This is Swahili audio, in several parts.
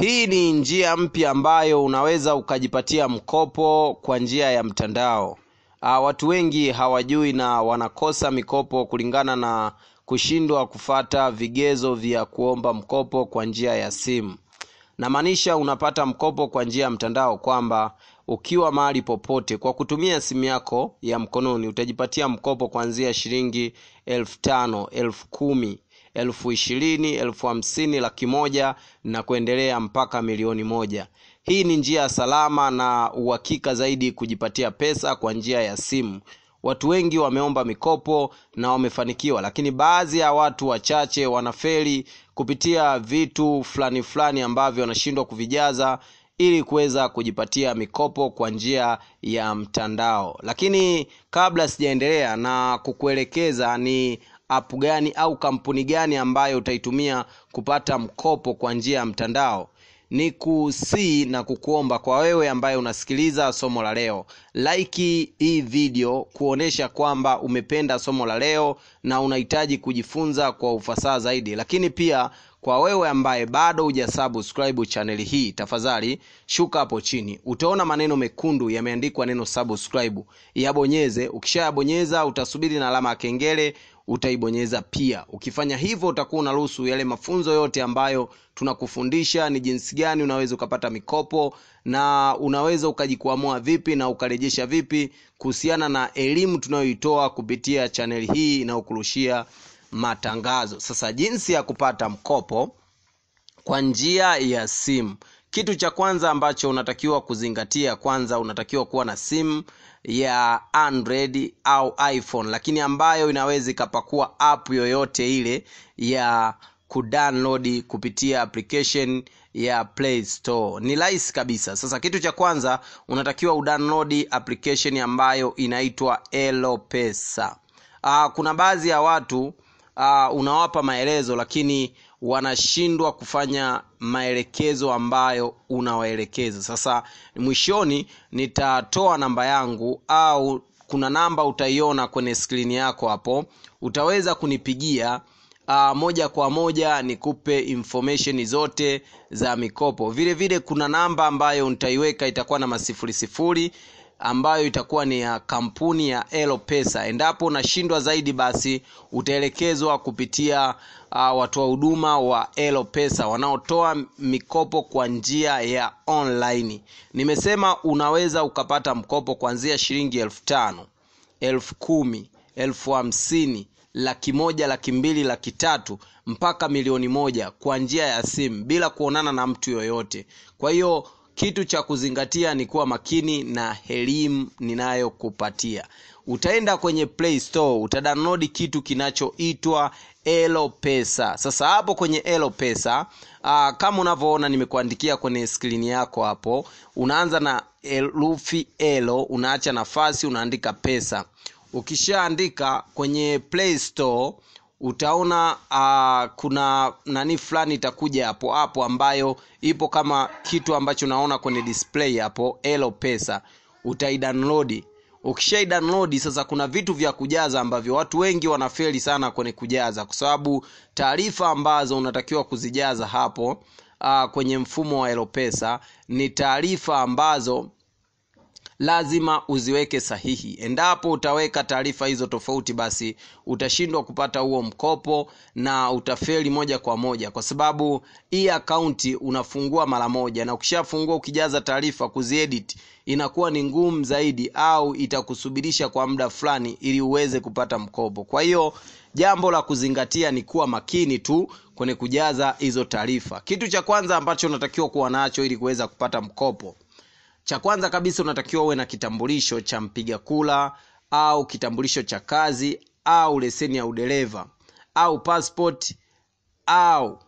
Hii ni njia mpya ambayo unaweza ukajipatia mkopo kwa njia ya mtandao. Uh, watu wengi hawajui na wanakosa mikopo kulingana na kushindwa kufata vigezo vya kuomba mkopo kwa njia ya simu. Namaanisha unapata mkopo kwa njia ya mtandao kwamba ukiwa mahali popote kwa kutumia simu yako ya mkononi utajipatia mkopo kuanzia shilingi elfu tano elfu kumi elfu ishirini elfu hamsini laki moja na kuendelea mpaka milioni moja hii ni njia salama na uhakika zaidi kujipatia pesa kwa njia ya simu watu wengi wameomba mikopo na wamefanikiwa lakini baadhi ya watu wachache wanafeli kupitia vitu fulani fulani ambavyo wanashindwa kuvijaza ili kuweza kujipatia mikopo kwa njia ya mtandao lakini kabla sijaendelea na kukuelekeza ni app gani au kampuni gani ambayo utaitumia kupata mkopo kwa njia ya mtandao ni kusii na kukuomba kwa wewe ambaye unasikiliza somo la leo like hii video kuonesha kwamba umependa somo la leo na unahitaji kujifunza kwa ufasaha zaidi lakini pia kwa wewe ambaye bado hujasubscribe chaneli hii tafadhali shuka hapo chini utaona maneno mekundu yameandikwa neno subscribe yabonyeze ukishayabonyeza utasubiri na alama ya kengele utaibonyeza pia. Ukifanya hivyo, utakuwa unaruhusu yale mafunzo yote ambayo tunakufundisha ni jinsi gani unaweza ukapata mikopo na unaweza ukajikwamua vipi na ukarejesha vipi kuhusiana na elimu tunayoitoa kupitia chaneli hii inayokurushia matangazo. Sasa jinsi ya kupata mkopo kwa njia ya simu, kitu cha kwanza ambacho unatakiwa kuzingatia, kwanza unatakiwa kuwa na simu ya android au iphone lakini ambayo inaweza ikapakua app yoyote ile ya kudownload kupitia application ya play store ni rahisi kabisa sasa kitu cha kwanza unatakiwa udownload application ambayo inaitwa elo pesa Aa, ah, kuna baadhi ya watu aa, ah, unawapa maelezo lakini wanashindwa kufanya maelekezo ambayo unawaelekeza sasa mwishoni nitatoa namba yangu au kuna namba utaiona kwenye skrini yako hapo utaweza kunipigia uh, moja kwa moja nikupe infomesheni zote za mikopo vile vile kuna namba ambayo nitaiweka itakuwa na masifuri sifuri ambayo itakuwa ni ya kampuni ya Elo Pesa. Endapo unashindwa zaidi, basi utaelekezwa kupitia uh, watoa huduma wa Elo Pesa wanaotoa mikopo kwa njia ya online. Nimesema unaweza ukapata mkopo kuanzia shilingi elfu tano, elfu kumi, elfu hamsini laki moja laki mbili laki tatu mpaka milioni moja kwa njia ya simu bila kuonana na mtu yoyote kwa hiyo kitu cha kuzingatia ni kuwa makini na elimu ninayokupatia utaenda kwenye play store utadownload kitu kinachoitwa elo pesa sasa hapo kwenye elo pesa uh, kama unavyoona nimekuandikia kwenye skrini yako hapo unaanza na herufi elo unaacha nafasi unaandika pesa ukishaandika kwenye play store utaona uh, kuna nani fulani itakuja hapo hapo ambayo ipo kama kitu ambacho unaona kwenye display hapo elo pesa utaidownload download sasa kuna vitu vya kujaza ambavyo watu wengi wanafeli sana kwenye kujaza kwa sababu taarifa ambazo unatakiwa kuzijaza hapo uh, kwenye mfumo wa pesa ni taarifa ambazo lazima uziweke sahihi endapo utaweka taarifa hizo tofauti basi utashindwa kupata huo mkopo na utafeli moja kwa moja kwa sababu hii akaunti unafungua mara moja na ukishafungua ukijaza taarifa kuziedit inakuwa ni ngumu zaidi au itakusubirisha kwa muda fulani ili uweze kupata mkopo kwa hiyo jambo la kuzingatia ni kuwa makini tu kwenye kujaza hizo taarifa kitu cha kwanza ambacho unatakiwa kuwa nacho ili kuweza kupata mkopo cha kwanza kabisa unatakiwa uwe na kitambulisho cha mpiga kula au kitambulisho cha kazi au leseni ya udereva au passport au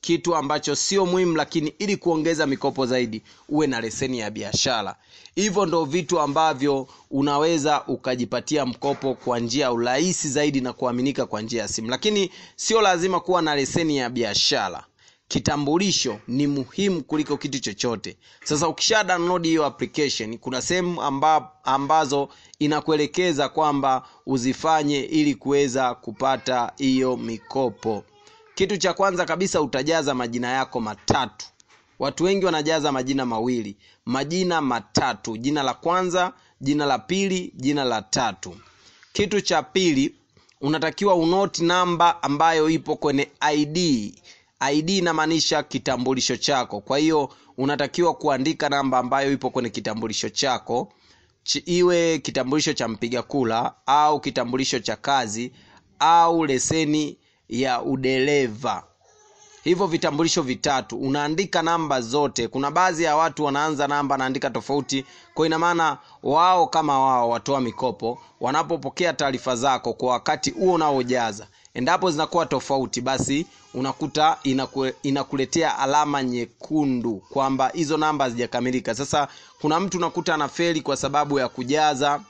kitu ambacho sio muhimu lakini ili kuongeza mikopo zaidi uwe na leseni ya biashara hivyo ndo vitu ambavyo unaweza ukajipatia mkopo kwa njia urahisi zaidi na kuaminika kwa njia ya simu lakini sio lazima kuwa na leseni ya biashara kitambulisho ni muhimu kuliko kitu chochote sasa ukisha download hiyo application kuna sehemu amba, ambazo inakuelekeza kwamba uzifanye ili kuweza kupata hiyo mikopo kitu cha kwanza kabisa utajaza majina yako matatu watu wengi wanajaza majina mawili majina matatu jina la kwanza jina la pili jina la tatu kitu cha pili unatakiwa unoti namba ambayo ipo kwenye id ID inamaanisha kitambulisho chako, kwa hiyo unatakiwa kuandika namba ambayo ipo kwenye kitambulisho chako Ch iwe kitambulisho cha mpiga kula au kitambulisho cha kazi au leseni ya udereva hivyo vitambulisho vitatu unaandika namba zote kuna baadhi ya watu wanaanza namba naandika tofauti kwa ina maana wao kama wao watoa mikopo wanapopokea taarifa zako kwa wakati huo unaojaza endapo zinakuwa tofauti basi unakuta inakule, inakuletea alama nyekundu kwamba hizo namba hazijakamilika sasa kuna mtu unakuta anafeli kwa sababu ya kujaza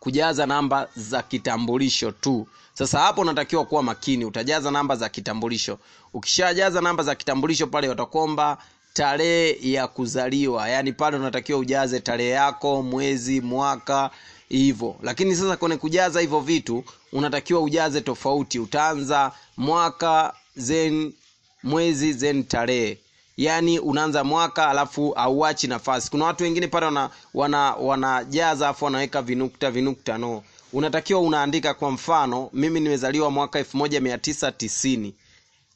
kujaza namba za kitambulisho tu sasa hapo unatakiwa kuwa makini utajaza namba za kitambulisho ukishajaza namba za kitambulisho pale watakomba tarehe ya kuzaliwa yaani pale unatakiwa ujaze tarehe yako mwezi mwaka hivyo lakini sasa kwenye kujaza hivyo vitu unatakiwa ujaze tofauti utaanza mwaka zen mwezi zen tarehe yaani unaanza mwaka alafu auachi nafasi kuna watu wengine pale wanajaza wana, wana afu wanaweka vinukta vinukta no unatakiwa unaandika kwa mfano mimi nimezaliwa mwaka 1990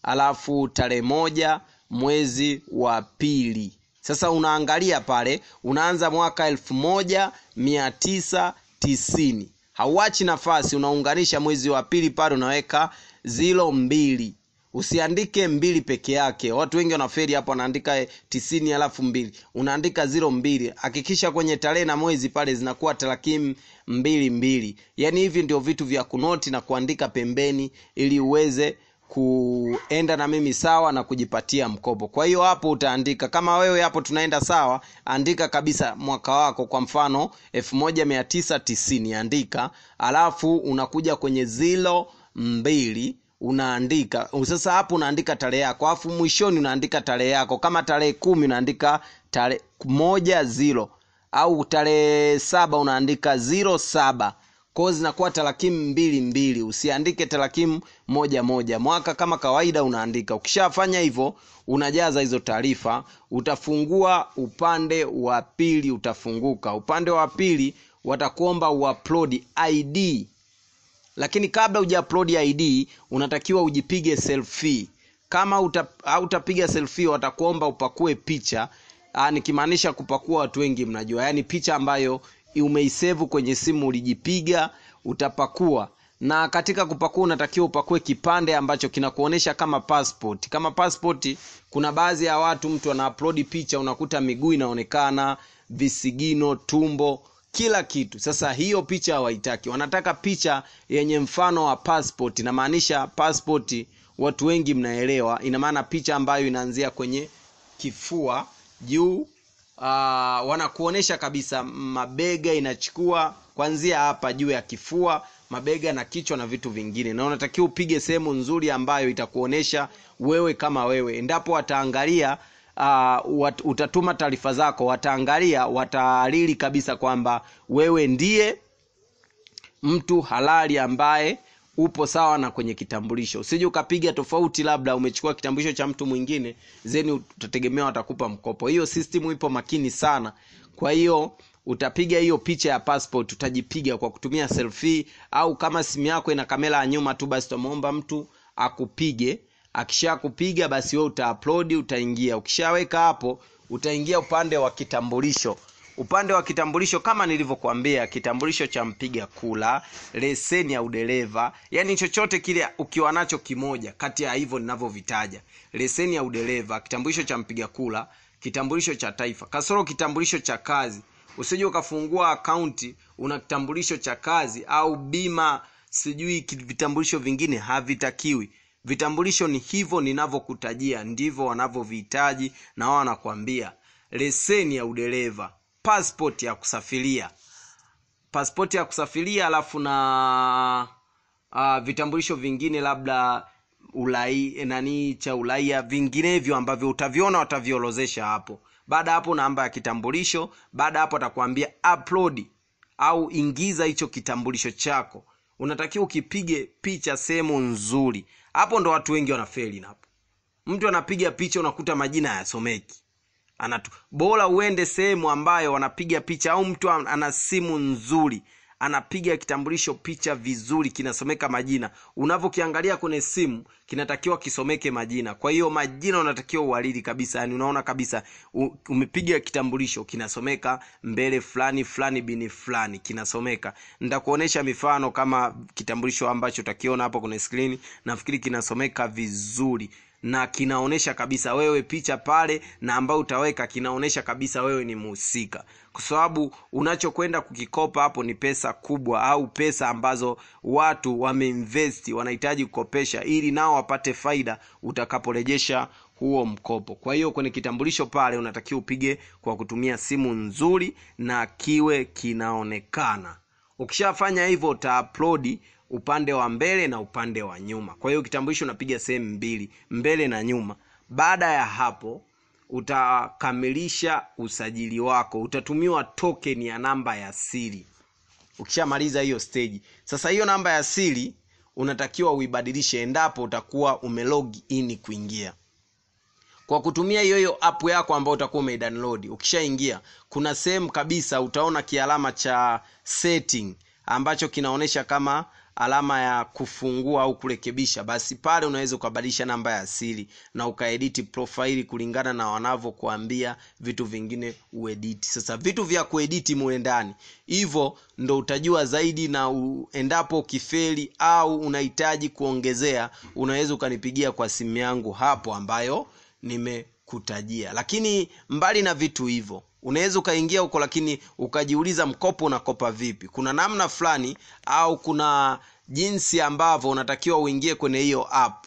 alafu tarehe moja mwezi wa pili sasa unaangalia pale unaanza mwaka elfu moja mia tisa tisini hauachi nafasi unaunganisha mwezi wa pili pale unaweka zilo mbili usiandike mbili peke yake watu wengi wanaferi hapo wanaandika tisini alafu mbili unaandika zilo mbili hakikisha kwenye tarehe na mwezi pale zinakuwa tarakimu mbili mbili yaani hivi ndio vitu vya kunoti na kuandika pembeni ili uweze kuenda na mimi sawa na kujipatia mkopo kwa hiyo hapo utaandika kama wewe hapo tunaenda sawa andika kabisa mwaka wako kwa mfano 1990 andika alafu unakuja kwenye zilo mbili unaandika sasa hapo unaandika tarehe yako alafu mwishoni unaandika tarehe yako kama tarehe kumi unaandika tarehe moja zilo au tarehe saba unaandika ziro saba kwao zinakuwa tarakimu mbili mbili, usiandike tarakimu moja moja. Mwaka kama kawaida unaandika. Ukishafanya hivyo, unajaza hizo taarifa, utafungua upande wa pili, utafunguka upande wa pili, watakuomba uaplodi ID, lakini kabla uja ID unatakiwa ujipige selfie. Kama hautapiga selfie, watakuomba upakue picha, ah, nikimaanisha kupakua, watu wengi mnajua, yaani picha ambayo umeisevu kwenye simu ulijipiga utapakua na katika kupakua unatakiwa upakue kipande ambacho kinakuonyesha kama passport kama passport kuna baadhi ya watu mtu ana upload picha unakuta miguu inaonekana visigino tumbo kila kitu sasa hiyo picha hawaitaki wanataka picha yenye mfano wa passport inamaanisha passport watu wengi mnaelewa ina maana picha ambayo inaanzia kwenye kifua juu uh, ah, wanakuonyesha kabisa mabega inachukua kwanzia hapa juu ya kifua mabega na kichwa na vitu vingine na unatakiwa upige sehemu nzuri ambayo itakuonyesha wewe kama wewe endapo wataangalia uh, wat, utatuma taarifa zako wataangalia wataarili kabisa kwamba wewe ndiye mtu halali ambaye upo sawa na kwenye kitambulisho usije ukapiga tofauti labda umechukua kitambulisho cha mtu mwingine zeni utategemea watakupa mkopo hiyo system ipo makini sana kwa hiyo utapiga hiyo picha ya passport utajipiga kwa kutumia selfie au kama simu yako ina kamera ya nyuma tu basi utamwomba mtu akupige akishakupiga basi we utaupload utaingia ukishaweka hapo utaingia upande wa kitambulisho upande wa kitambulisho kama nilivyokuambia kitambulisho cha mpiga kula leseni ya udereva yani chochote kile ukiwa nacho kimoja kati ya hivyo ninavyovitaja leseni ya udereva kitambulisho cha mpiga kula kitambulisho cha taifa kasoro kitambulisho cha kazi usije ukafungua akaunti una kitambulisho cha kazi au bima sijui vitambulisho vingine havitakiwi vitambulisho ni hivyo ninavyokutajia ndivyo wanavyovihitaji na wao wanakwambia leseni ya udereva passport ya kusafiria passport ya kusafiria alafu na uh, vitambulisho vingine labda ulai nani cha uraia vinginevyo ambavyo utaviona wataviorozesha hapo baada hapo namba ya kitambulisho baada hapo atakwambia upload au ingiza hicho kitambulisho chako unatakiwa ukipige picha sehemu nzuri hapo ndo watu wengi wanafeli napo mtu anapiga picha unakuta majina hayasomeki anatu bora uende sehemu ambayo wanapiga picha au mtu ana simu nzuri anapiga kitambulisho picha vizuri kinasomeka majina unavyokiangalia kwenye simu kinatakiwa kisomeke majina kwa hiyo majina unatakiwa uwalili kabisa yani unaona kabisa umepiga kitambulisho kinasomeka mbele fulani fulani bini fulani kinasomeka nitakuonesha mifano kama kitambulisho ambacho utakiona hapo kwenye skrini nafikiri kinasomeka vizuri na kinaonyesha kabisa wewe picha pale na ambayo utaweka kinaonyesha kabisa wewe ni mhusika kwa sababu unachokwenda kukikopa hapo ni pesa kubwa au pesa ambazo watu wameinvesti wanahitaji kukopesha ili nao wapate faida utakaporejesha huo mkopo kwa hiyo kwenye kitambulisho pale unatakiwa upige kwa kutumia simu nzuri na kiwe kinaonekana ukishafanya hivyo utaplodi upande wa mbele na upande wa nyuma kwa hiyo kitambulisho unapiga sehemu mbili mbele na nyuma baada ya hapo utakamilisha usajili wako utatumiwa token ya namba ya siri ukishamaliza hiyo stage sasa hiyo namba ya siri unatakiwa uibadilishe endapo utakuwa umelog in kuingia kwa kutumia hiyo hiyo app yako ambayo utakuwa umeidownload ukishaingia kuna sehemu kabisa utaona kialama cha setting ambacho kinaonyesha kama alama ya kufungua au kurekebisha basi pale unaweza ukabadilisha namba ya siri na ukaediti profaili kulingana na wanavyokuambia vitu vingine uediti sasa vitu vya kuediti mule ndani hivyo ndo utajua zaidi na endapo kifeli au unahitaji kuongezea unaweza ukanipigia kwa simu yangu hapo ambayo nimekutajia lakini mbali na vitu hivyo unaweza ukaingia huko lakini ukajiuliza mkopo unakopa vipi kuna namna fulani au kuna jinsi ambavyo unatakiwa uingie kwenye hiyo app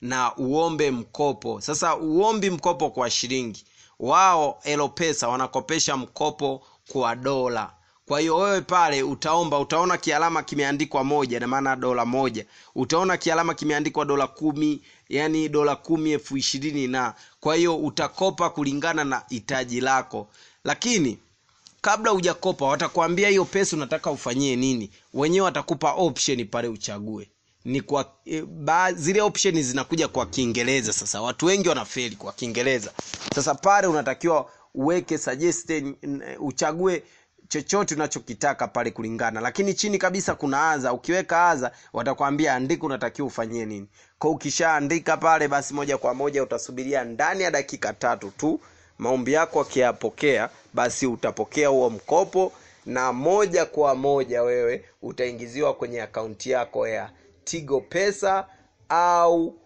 na uombe mkopo sasa uombi mkopo kwa shilingi wao elopesa wanakopesha mkopo kwa dola kwa hiyo wewe pale utaomba utaona kialama kimeandikwa moja na maana dola moja utaona kialama kimeandikwa dola kumi yani dola kumi elfu ishirini na kwa hiyo utakopa kulingana na hitaji lako lakini kabla hujakopa watakwambia hiyo pesa unataka ufanyie nini wenyewe watakupa option pale uchague ni kwa e, ba, zile option zinakuja kwa kiingereza sasa watu wengi wanaferi kwa kiingereza sasa pale unatakiwa uweke suggestion uchague chochote unachokitaka pale kulingana lakini chini kabisa kuna adha ukiweka adha watakwambia andika unatakiwa ufanyie nini ko ukishaandika pale basi moja kwa moja utasubiria ndani ya dakika tatu tu maombi yako akiyapokea basi utapokea huo mkopo na moja kwa moja wewe utaingiziwa kwenye akaunti yako ya tigo pesa au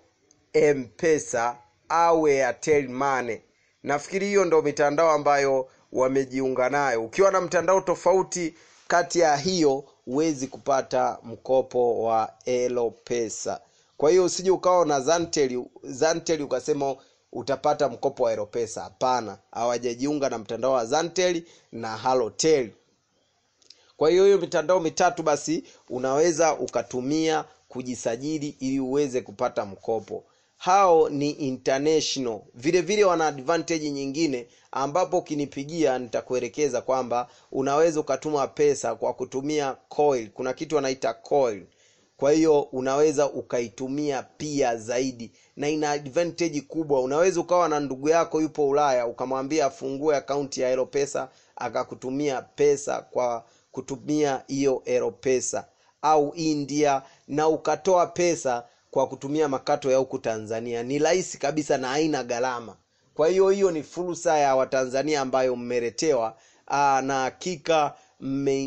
mpesa au airtel mane nafikiri hiyo ndo mitandao ambayo wamejiunga nayo ukiwa na mtandao tofauti kati ya hiyo huwezi kupata mkopo wa elo pesa kwa hiyo usije ukawa na zanteli zanteli ukasema utapata mkopo wa eropesa hapana hawajajiunga na mtandao wa zanteli na halotel kwa hiyo hiyo mitandao mitatu basi unaweza ukatumia kujisajili ili uweze kupata mkopo hao ni international. Vile vile wana advantage nyingine ambapo ukinipigia nitakuelekeza kwamba unaweza ukatuma pesa kwa kutumia coil. Kuna kitu wanaita coil, kwa hiyo unaweza ukaitumia pia zaidi, na ina advantage kubwa. Unaweza ukawa na ndugu yako yupo Ulaya ukamwambia afungue akaunti ya pesa akakutumia pesa kwa kutumia hiyo pesa au India, na ukatoa pesa kwa kutumia makato ya huku Tanzania. Ni rahisi kabisa na haina gharama. Kwa hiyo hiyo ni fursa ya Watanzania ambayo mmeletewa, na hakika ni,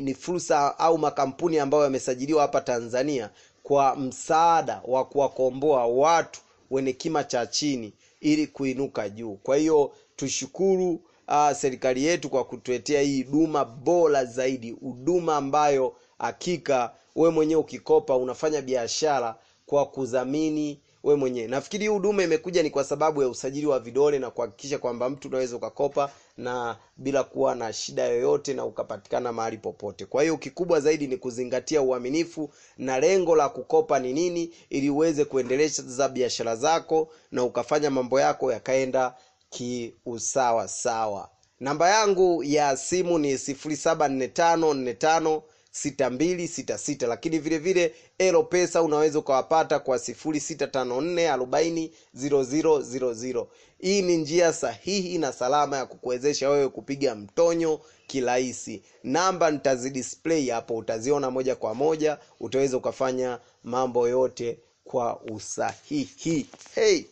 ni fursa au makampuni ambayo yamesajiliwa hapa Tanzania kwa msaada wa kuwakomboa watu wenye kima cha chini ili kuinuka juu. Kwa hiyo tushukuru uh, serikali yetu kwa kutuletea hii huduma bora zaidi, huduma ambayo hakika we mwenyewe ukikopa unafanya biashara kwa kudhamini we mwenyewe nafikiri hii huduma imekuja ni kwa sababu ya usajili wa vidole na kuhakikisha kwamba mtu unaweza ukakopa na bila kuwa na shida yoyote na ukapatikana mahali popote kwa hiyo kikubwa zaidi ni kuzingatia uaminifu na lengo la kukopa ni nini ili uweze kuendeleza biashara zako na ukafanya mambo yako yakaenda kiusawa sawa namba yangu ya simu ni 74545 6266 lakini vile vile Elo Pesa unaweza ukawapata kwa 0654400000. Hii ni njia sahihi na salama ya kukuwezesha wewe kupiga mtonyo kirahisi. Namba nitazidisplay hapo, utaziona moja kwa moja, utaweza ukafanya mambo yote kwa usahihi. Hey!